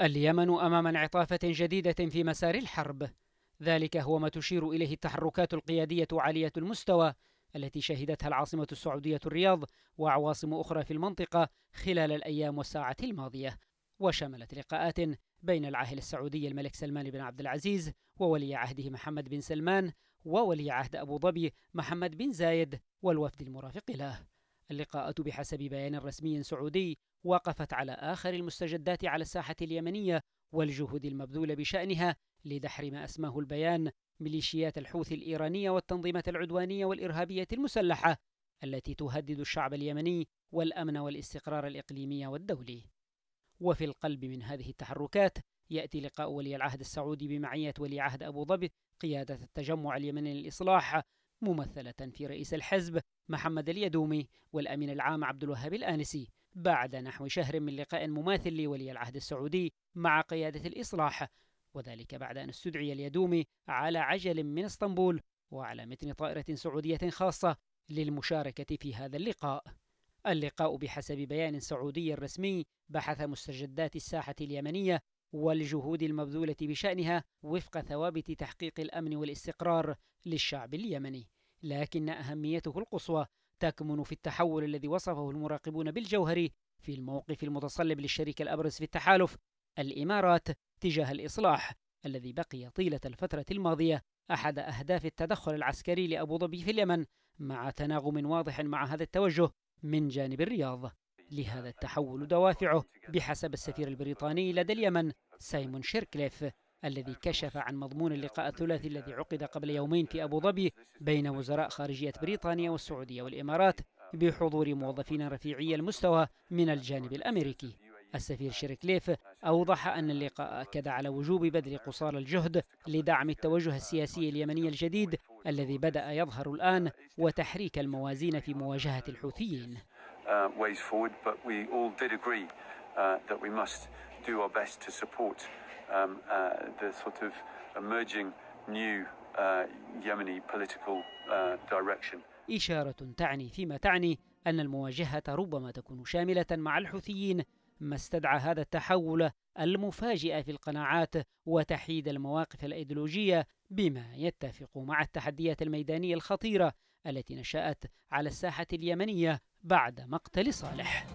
اليمن أمام انعطافة جديدة في مسار الحرب ذلك هو ما تشير إليه التحركات القيادية عالية المستوى التي شهدتها العاصمة السعودية الرياض وعواصم أخرى في المنطقة خلال الأيام والساعة الماضية وشملت لقاءات بين العاهل السعودي الملك سلمان بن عبد العزيز وولي عهده محمد بن سلمان وولي عهد أبو ظبي محمد بن زايد والوفد المرافق له اللقاءات بحسب بيان رسمي سعودي وقفت على آخر المستجدات على الساحة اليمنية والجهود المبذولة بشأنها لدحر ما أسماه البيان ميليشيات الحوثي الإيرانية والتنظيمات العدوانية والإرهابية المسلحة التي تهدد الشعب اليمني والأمن والاستقرار الإقليمي والدولي. وفي القلب من هذه التحركات يأتي لقاء ولي العهد السعودي بمعية ولي عهد أبو ظبي قيادة التجمع اليمني للإصلاح ممثلة في رئيس الحزب محمد اليدومي والأمين العام عبد الوهاب الآنسي بعد نحو شهر من لقاء مماثل لولي العهد السعودي مع قيادة الإصلاح وذلك بعد أن استدعي اليدومي على عجل من اسطنبول وعلى متن طائرة سعودية خاصة للمشاركة في هذا اللقاء اللقاء بحسب بيان سعودي رسمي بحث مستجدات الساحة اليمنية والجهود المبذولة بشأنها وفق ثوابت تحقيق الأمن والاستقرار للشعب اليمني لكن أهميته القصوى تكمن في التحول الذي وصفه المراقبون بالجوهري في الموقف المتصلب للشريك الأبرز في التحالف الإمارات تجاه الإصلاح الذي بقي طيلة الفترة الماضية أحد أهداف التدخل العسكري لابو ظبي في اليمن مع تناغم واضح مع هذا التوجه من جانب الرياض لهذا التحول دوافعه بحسب السفير البريطاني لدى اليمن سايمون شيركليف الذي كشف عن مضمون اللقاء الثلاثي الذي عقد قبل يومين في أبو ظبي بين وزراء خارجية بريطانيا والسعودية والإمارات بحضور موظفين رفيعي المستوى من الجانب الأمريكي السفير شريك ليف أوضح أن اللقاء أكد على وجوب بذل قصارى الجهد لدعم التوجه السياسي اليمني الجديد الذي بدأ يظهر الآن وتحريك الموازين في مواجهة الحوثيين um, ways forward, but we all did agree uh, that we must do our best to support um, uh, the sort of emerging new uh, Yemeni political uh, direction. إشارة تعني فيما تعني أن المواجهة ربما تكون شاملة مع الحوثيين ما استدعى هذا التحول المفاجئ في القناعات وتحييد المواقف الأيديولوجية بما يتفق مع التحديات الميدانية الخطيرة التي نشأت على الساحة اليمنية بعد مقتل صالح.